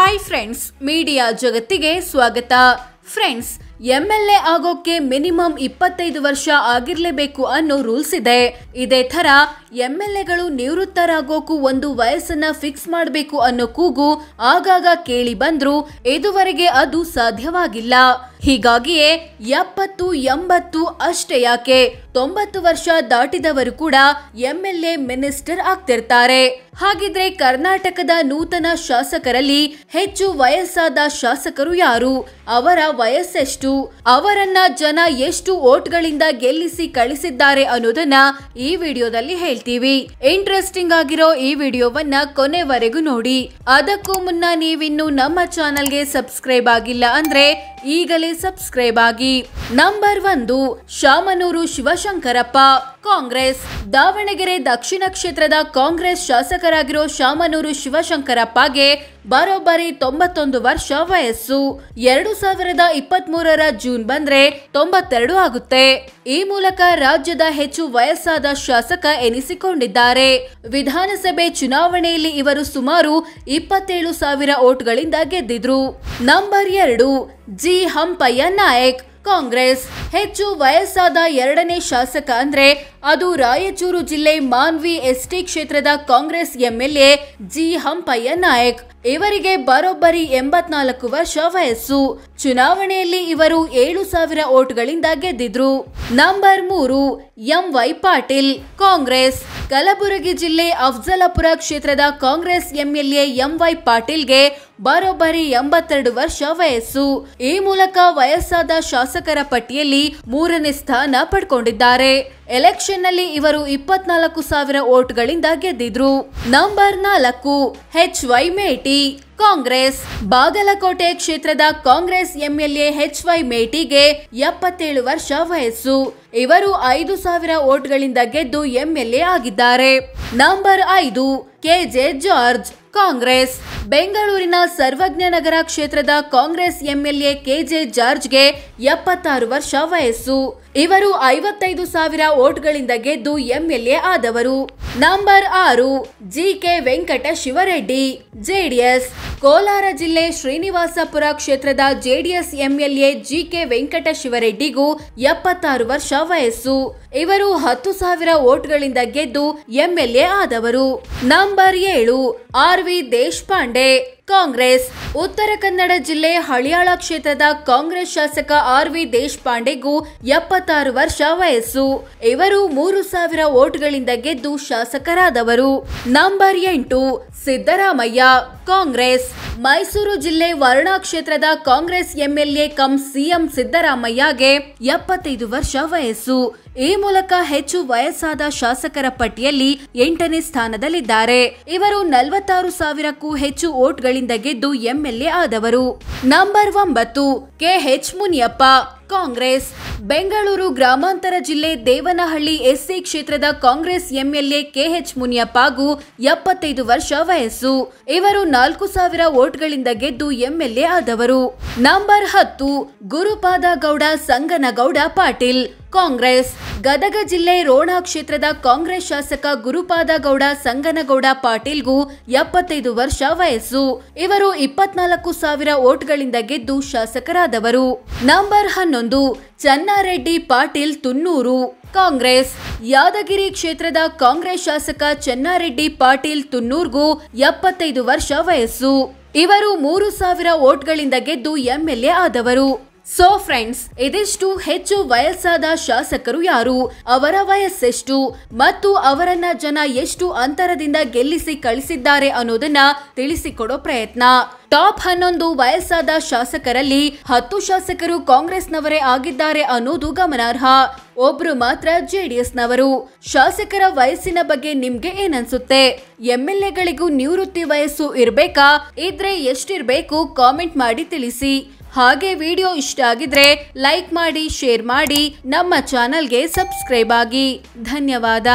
hi friends media ಜಗತ್ತಿಗೆ ಸ್ವಾಗತ friends M L A ಆಗೋಕ್ಕೆ ಮಿನಿಮಮ್ ಇಪ್ಪತ್ತೈದು ವರ್ಷ ಆಗಿರಲೇಬೇಕು ಅನ್ನೋ ರೂಲ್ಸ್ ಇದೆ ಇದೇ ಥರ ಎಂ ಎಲ್ ಎಗಳು ನಿವೃತ್ತರಾಗೋಕ್ಕೂ ಒಂದು ವಯಸ್ಸನ್ನ ಫಿಕ್ಸ್ ಮಾಡಬೇಕು ಅನ್ನೋ ಕೂಗು ಆಗಾಗ ಕೇಳಿ ಬಂದರೂ ಇದುವರೆಗೆ ಅದು ಸಾಧ್ಯವಾಗಿಲ್ಲ ಹೀಗಾಗಿಯೇ ಎಪ್ಪತ್ತು ಎಂಬತ್ತು ಅಷ್ಟೇ ಯಾಕೆ ತೊಂಬತ್ತು ವರ್ಷ ದಾಟಿದವರು ಕೂಡ ಎ ಮಿನಿಸ್ಟರ್ ಆಗ್ತಿರ್ತಾರೆ ಹಾಗಿದ್ರೆ ಕರ್ನಾಟಕದ ನೂತನ ಶಾಸಕರಲ್ಲಿ ಹೆಚ್ಚು ವಯಸ್ಸಾದ ಶಾಸಕರು ಯಾರು ಅವರ ವಯಸ್ಸೆಷ್ಟು ಅವರನ್ನ ಜನ ಎಷ್ಟು ಓಟ್ಗಳಿಂದ ಗೆಲ್ಲಿಸಿ ಕಳಿಸಿದ್ದಾರೆ ಅನ್ನೋದನ್ನ ಈ ವಿಡಿಯೋದಲ್ಲಿ ಹೇಳ್ತೀವಿ ಇಂಟ್ರೆಸ್ಟಿಂಗ್ ಆಗಿರೋ ಈ ವಿಡಿಯೋವನ್ನ ಕೊನೆವರೆಗೂ ನೋಡಿ ಅದಕ್ಕೂ ಮುನ್ನ ನೀವಿನ್ನು ನಮ್ಮ ಚಾನೆಲ್ಗೆ ಸಬ್ಸ್ಕ್ರೈಬ್ ಆಗಿಲ್ಲ ಅಂದ್ರೆ ಈಗಲೇ ಸಬ್ಸ್ಕ್ರೈಬ್ ಆಗಿ ನಂಬರ್ ಒಂದು ಶಾಮನೂರು ಶಿವಶಂಕರಪ್ಪ ಕಾಂಗ್ರೆಸ್ ದಾವಣಗೆರೆ ದಕ್ಷಿಣ ಕ್ಷೇತ್ರದ ಕಾಂಗ್ರೆಸ್ ಶಾಸಕರಾಗಿರೋ ಶಾಮನೂರು ಶಿವಶಂಕರಪ್ಪಗೆ ಬರೋಬ್ಬರಿ ತೊಂಬತ್ತೊಂದು ವರ್ಷ ವಯಸ್ಸು ಎರಡು ಸಾವಿರದ ಇಪ್ಪತ್ತ್ ಮೂರರ ಜೂನ್ ಬಂದ್ರೆ ತೊಂಬತ್ತೆರಡು ಆಗುತ್ತೆ ಈ ಮೂಲಕ ರಾಜ್ಯದ ಹೆಚ್ಚು ವಯಸ್ಸಾದ ಶಾಸಕ ಎನಿಸಿಕೊಂಡಿದ್ದಾರೆ ವಿಧಾನಸಭೆ ಚುನಾವಣೆಯಲ್ಲಿ ಇವರು ಸುಮಾರು ಇಪ್ಪತ್ತೇಳು ಸಾವಿರ ಓಟ್ಗಳಿಂದ ಗೆದ್ದಿದ್ರು ನಂಬರ್ ಎರಡು ಜಿ ಹಂಪಯ್ಯ ನಾಯಕ್ ಕಾಂಗ್ರೆಸ್ ಹೆಚ್ಚು ವಯಸ್ಸಾದ ಎರಡನೇ ಶಾಸಕ ಅಂದ್ರೆ ಅದು ರಾಯಚೂರು ಜಿಲ್ಲೆ ಮಾನ್ವಿ ಎಸ್ಟಿ ಕ್ಷೇತ್ರದ Congress MLA G Hampaiah Nayak ಇವರಿಗೆ ಬರೋಬ್ಬರಿ ಎಂಬತ್ನಾಲ್ಕು ವರ್ಷ ವಯಸ್ಸು ಚುನಾವಣೆಯಲ್ಲಿ ಇವರು ಏಳು ಸಾವಿರ ಓಟ್ಗಳಿಂದ ಗೆದ್ದಿದ್ರು ನಂಬರ್ ಮೂರು ಎಂವೈ ಪಾಟೀಲ್ ಕಾಂಗ್ರೆಸ್ ಕಲಬುರಗಿ ಜಿಲ್ಲೆ ಅಫ್ಜಲಪುರ ಕ್ಷೇತ್ರದ ಕಾಂಗ್ರೆಸ್ ಎಂಎಲ್ಎ ಎಂವೈ ಪಾಟೀಲ್ಗೆ ಬರೋಬ್ಬರಿ ಎಂಬತ್ತೆರಡು ವರ್ಷ ವಯಸ್ಸು ಈ ಮೂಲಕ ವಯಸ್ಸಾದ ಶಾಸಕರ ಪಟ್ಟಿಯಲ್ಲಿ ಮೂರನೇ ಸ್ಥಾನ ಪಡ್ಕೊಂಡಿದ್ದಾರೆ ಎಲೆಕ್ಷನ್ನಲ್ಲಿ ಇವರು ಇಪ್ಪತ್ನಾಲ್ಕು ಸಾವಿರ ವೋಟ್ಗಳಿಂದ ಗೆದ್ದಿದ್ರು ನಂಬರ್ ನಾಲ್ಕು H Y Meti Congress Bagalkote ಕ್ಷೇತ್ರದ ಕಾಂಗ್ರೆಸ್ ಎಂಎಲ್ಎ ಎಚ್ ವೈ ಮೇಟಿಗೆ ಎಪ್ಪತ್ತೇಳು ವರ್ಷ ವಯಸ್ಸು ಇವರು ಐದು ಸಾವಿರ ಓಟ್ಗಳಿಂದ ಗೆದ್ದು ಎಂಎಲ್ಎ ಆಗಿದ್ದಾರೆ ನಂಬರ್ ಐದು ಕೆಜೆ ಜಾರ್ಜ್ ಕಾಂಗ್ರೆಸ್ ಬೆಂಗಳೂರಿನ ಸರ್ವಜ್ಞ ನಗರ ಕ್ಷೇತ್ರದ ಕಾಂಗ್ರೆಸ್ ಎಂಎಲ್ಎ ಕೆಜೆ ಜಾರ್ಜ್ಗೆ ಎಪ್ಪತ್ತಾರು ವರ್ಷ ವಯಸ್ಸು ಇವರು ಐವತ್ತೈದು ಸಾವಿರ ಓಟ್ಗಳಿಂದ ಗೆದ್ದು ಎಂಎಲ್ಎ ಆದವರು ನಂಬರ್ ಆರು G K Venkata Shivareddy JDS Kolar ಜಿಲ್ಲೆ ಶ್ರೀನಿವಾಸಪುರ ಕ್ಷೇತ್ರದ ಜೆಡಿಎಸ್ ಎಂಎಲ್ಎ ಜಿಕೆ ವೆಂಕಟ ಶಿವರೆಡ್ಡಿಗೂ ಎಪ್ಪತ್ತಾರು ವರ್ಷ ವಯಸ್ಸು ಇವರು ಹತ್ತು ಸಾವಿರ ವೋಟ್ಗಳಿಂದ ಗೆದ್ದು ಎಂಎಲ್ಎ ಆದವರು ನಂಬರ್ ಏಳು ಆರ್ ವಿ ದೇಶಪಾಂಡೆ ಕಾಂಗ್ರೆಸ್ ಉತ್ತರ ಕನ್ನಡ ಜಿಲ್ಲೆ ಹಳಿಯಾಳ ಕ್ಷೇತ್ರದ ಕಾಂಗ್ರೆಸ್ ಶಾಸಕ ಆರ್ ವಿ ದೇಶಪಾಂಡೆಗೂ ಎಪ್ಪತ್ತಾರು ವರ್ಷ ವಯಸ್ಸು ಇವರು ಮೂರು ಸಾವಿರ ವೋಟ್ಗಳಿಂದ ಗೆದ್ದು ಶಾಸಕರಾದವರು ನಂಬರ್ ಎಂಟು ಸಿದ್ದರಾಮಯ್ಯ ಕಾಂಗ್ರೆಸ್ ಮೈಸೂರು ಜಿಲ್ಲೆ ವರುಣಾ ಕ್ಷೇತ್ರದ ಕಾಂಗ್ರೆಸ್ ಎಂಎಲ್ಎ ಕಂ ಸಿಎಂ ಸಿದ್ದರಾಮಯ್ಯಗೆ ಎಪ್ಪತ್ತೈದು ವರ್ಷ ವಯಸ್ಸು ಈ ಮೂಲಕ ಹೆಚ್ಚು ವಯಸ್ಸಾದ ಶಾಸಕರ ಪಟ್ಟಿಯಲ್ಲಿ ಎಂಟನೇ ಸ್ಥಾನದಲ್ಲಿದ್ದಾರೆ ಇವರು ನಲವತ್ತಾರು ಸಾವಿರಕ್ಕೂ ಹೆಚ್ಚು ಓಟ್ಗಳಿಂದ ಗೆದ್ದು ಎಂಎಲ್ಎ ಆದವರು ನಂಬರ್ ಒಂಬತ್ತು ಕೆಎಚ್ ಮುನಿಯಪ್ಪ ಕಾಂಗ್ರೆಸ್ ಬೆಂಗಳೂರು ಗ್ರಾಮಾಂತರ ಜಿಲ್ಲೆ ದೇವನಹಳ್ಳಿ ಎಸ್ಸಿ ಕ್ಷೇತ್ರದ ಕಾಂಗ್ರೆಸ್ ಎಂಎಲ್ಎ ಕೆಎಚ್ ಮುನಿಯಪ್ಪ ಹಾಗೂ ಎಪ್ಪತ್ತೈದು ವರ್ಷ ವಯಸ್ಸು ಇವರು ನಾಲ್ಕು ಸಾವಿರ ವೋಟ್ಗಳಿಂದ ಗೆದ್ದು ಎಂಎಲ್ಎ ಆದವರು ನಂಬರ್ ಹತ್ತು ಗುರುಪಾದ ಗೌಡ ಸಂಗನಗೌಡ ಪಾಟೀಲ್ ಕಾಂಗ್ರೆಸ್ ಗದಗ ಜಿಲ್ಲೆ ರೋಣ ಕ್ಷೇತ್ರದ ಕಾಂಗ್ರೆಸ್ ಶಾಸಕ ಗುರುಪಾದ ಗೌಡ ಸಂಗನಗೌಡ ಪಾಟೀಲ್ಗೂ ಎಪ್ಪತ್ತೈದು ವರ್ಷ ವಯಸ್ಸು ಇವರು ಇಪ್ಪತ್ನಾಲ್ಕು ಸಾವಿರ ಓಟ್ಗಳಿಂದ ಗೆದ್ದು ಶಾಸಕರಾದ ಮುಂತಾದವರು ನಂಬರ್ ಹನ್ನೊಂದು ಚನ್ನಾರೆಡ್ಡಿ ಪಾಟೀಲ್ ತುನ್ನೂರು ಕಾಂಗ್ರೆಸ್ ಯಾದಗಿರಿ ಕ್ಷೇತ್ರದ ಕಾಂಗ್ರೆಸ್ ಶಾಸಕ ಚನ್ನಾರೆಡ್ಡಿ ಪಾಟೀಲ್ ತುನ್ನೂರ್ಗೂ ಎಪ್ಪತ್ತೈದು ವರ್ಷ ವಯಸ್ಸು ಇವರು ಮೂರು ಸಾವಿರ ವೋಟ್ಗಳಿಂದ ಗೆದ್ದು ಎಂಎಲ್ಎ ಆದವರು ಸೊ ಫ್ರೆಂಡ್ಸ್ ಇದಿಷ್ಟು ಹೆಚ್ಚು ವಯಸ್ಸಾದ ಶಾಸಕರು ಯಾರು ಅವರ ವಯಸ್ಸೆಷ್ಟು ಮತ್ತು ಅವರನ್ನ ಜನ ಎಷ್ಟು ಅಂತರದಿಂದ ಗೆಲ್ಲಿಸಿ ಕಳಿಸಿದ್ದಾರೆ ಅನ್ನೋದನ್ನ ತಿಳಿಸಿಕೊಡೋ ಪ್ರಯತ್ನ ಟಾಪ್ ಹನ್ನೊಂದು ವಯಸ್ಸಾದ ಶಾಸಕರಲ್ಲಿ ಹತ್ತು ಶಾಸಕರು ಕಾಂಗ್ರೆಸ್ನವರೇ ಆಗಿದ್ದಾರೆ ಅನ್ನೋದು ಗಮನಾರ್ಹ ಒಬ್ರು ಮಾತ್ರ ಜೆಡಿಎಸ್ನವರು ಶಾಸಕರ ವಯಸ್ಸಿನ ಬಗ್ಗೆ ನಿಮ್ಗೆ ಏನನ್ಸುತ್ತೆ ಎಂಎಲ್ಎಗಳಿಗೂ ನಿವೃತ್ತಿ ವಯಸ್ಸು ಇರಬೇಕಾ ಇದ್ರೆ ಎಷ್ಟಿರ್ಬೇಕು ಕಾಮೆಂಟ್ ಮಾಡಿ ತಿಳಿಸಿ ಹಾಗೆ ವಿಡಿಯೋ ಇಷ್ಟ ಆಗಿದ್ರೆ ಲೈಕ್ ಮಾಡಿ ಶೇರ್ ಮಾಡಿ ನಮ್ಮ ಚಾನಲ್ಗೆ ಸಬ್ಸ್ಕ್ರೈಬ್ ಆಗಿ ಧನ್ಯವಾದ